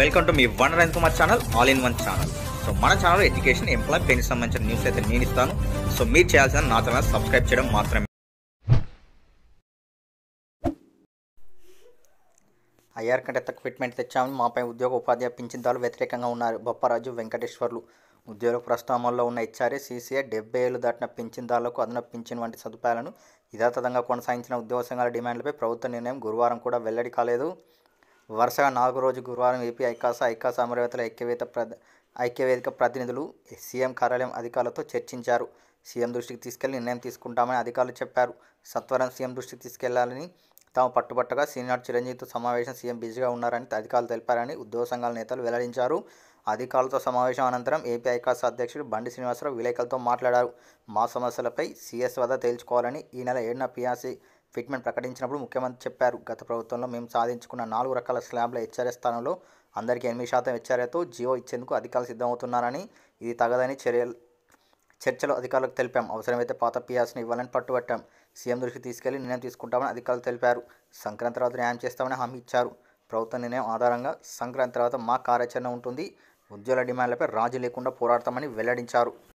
welcome to మీ వన్ రైన్ Kumar channel all in one channel so మన ఛానల్ ఎడ్యుకేషన్ ఎంప్లాయ్ పెన్కి సంబంధించిన న్యూస్ అయితే నేను ఇస్తాను సో మీరు చేయాల్సిన నా ఛానల్ సబ్స్క్రైబ్ చేయడం మాత్రమే ఐఆర్ కంటే తక్కువ ఫిట్మెంట్ తెచ్చామని మాపై ఉద్యోగ ఉపాధ్యాయ దాలు వ్యతిరేకంగా ఉన్నారు బొప్పరాజు వెంకటేశ్వర్లు ఉద్యోగ ప్రస్తావంలో ఉన్న హెచ్ఆర్ఏ సీసీఏ డెబ్బై ఏళ్ళు దాటిన పింఛన్దారులకు అదన పింఛన్ వంటి సదుపాయాలను యథాతథంగా కొనసాగించిన ఉద్యోగ సంఘాల డిమాండ్లపై ప్రభుత్వ నిర్ణయం గురువారం కూడా వెల్లడి కాలేదు వరుసగా నాలుగు రోజు గురువారం ఏపీ ఐకాస ఐకాస అమరావతిలో ఐక్యవేత ఐక్యవేదిక ప్రతినిధులు సీఎం కార్యాలయం అధికారులతో చర్చించారు సీఎం దృష్టికి తీసుకెళ్లి నిర్ణయం తీసుకుంటామని అధికారులు చెప్పారు సత్వరం సీఎం దృష్టికి తీసుకెళ్లాలని తాము పట్టుబట్టగా సీనియర్ చిరంజీవితో సమావేశం సీఎం బిజీగా ఉన్నారని అధికారులు తెలిపారని ఉద్యోగ సంఘాల నేతలు వెల్లడించారు అధికారులతో సమావేశం అనంతరం ఏపీ ఐకాస అధ్యక్షుడు బండి శ్రీనివాసరావు విలేకరులతో మాట్లాడారు మా సమస్యలపై సీఎస్ వద్ద తేల్చుకోవాలని ఈ నెల ఏడున పిఆర్సీ ఫిట్మెంట్ ప్రకటించినప్పుడు ముఖ్యమంత్రి చెప్పారు గత ప్రభుత్వంలో మేము సాధించుకున్న నాలుగు రకాల స్లాబ్ల హెచ్ఆర్ఏ స్థానంలో అందరికీ ఎనిమిది శాతం హెచ్ఆర్ఏతో జియో ఇచ్చేందుకు అధికారులు సిద్ధమవుతున్నారని ఇది తగదని చర్యలు చర్చలో అధికారులకు తెలిపాం అవసరమైతే పాత పిఆర్స్ని ఇవ్వాలని పట్టుబట్టాం సీఎం దృష్టికి తీసుకెళ్లి నిర్ణయం తీసుకుంటామని అధికారులు తెలిపారు సంక్రాంతి తర్వాత న్యాయం చేస్తామని హామీ ఇచ్చారు ప్రభుత్వ నిర్ణయం ఆధారంగా సంక్రాంతి తర్వాత మా కార్యాచరణ ఉంటుంది ఉద్యోగుల డిమాండ్లపై రాజీ లేకుండా పోరాడతామని వెల్లడించారు